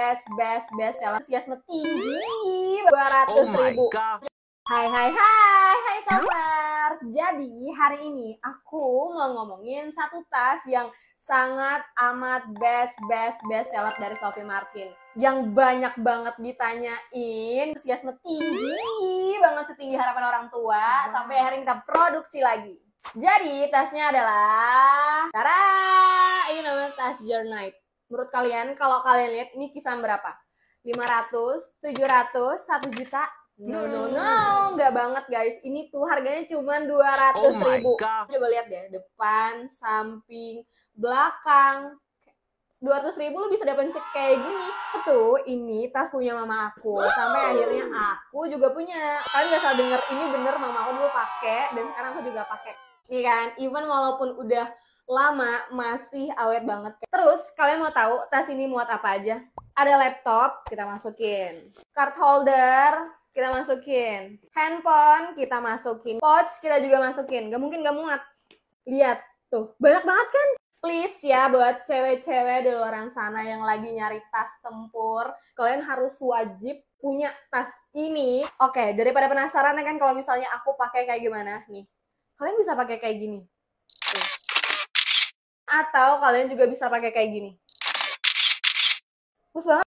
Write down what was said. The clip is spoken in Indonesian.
best best best seller sias tinggi oh dua ratus ribu Hai hai hai, hai sabar Jadi hari ini aku mau ngomongin satu tas yang sangat amat best best best seller dari Sophie Martin yang banyak banget ditanyain sias tinggi banget setinggi harapan orang tua sampai hari ini kita produksi lagi jadi tasnya adalah Tara ini namanya tas Journey Menurut kalian, kalau kalian lihat ini kisaran berapa? 500, 700, 1 juta? No, no, no, nggak banget guys. Ini tuh harganya cuma 200 oh ribu. God. Coba lihat deh, depan, samping, belakang, 200 ribu lu bisa dapetin kayak gini. tuh, ini tas punya mama aku. Sampai akhirnya aku aku juga punya kan gak salah denger ini bener mama aku dulu pakai dan sekarang aku juga pakai nih kan even walaupun udah lama masih awet banget terus kalian mau tahu tas ini muat apa aja ada laptop kita masukin card holder kita masukin handphone kita masukin pouch kita juga masukin gak mungkin gak muat lihat tuh banyak banget kan please ya buat cewek-cewek di luar sana yang lagi nyari tas tempur, kalian harus wajib punya tas ini. Oke, okay, daripada penasaran kan kalau misalnya aku pakai kayak gimana nih. Kalian bisa pakai kayak gini. Atau kalian juga bisa pakai kayak gini. Terus banget.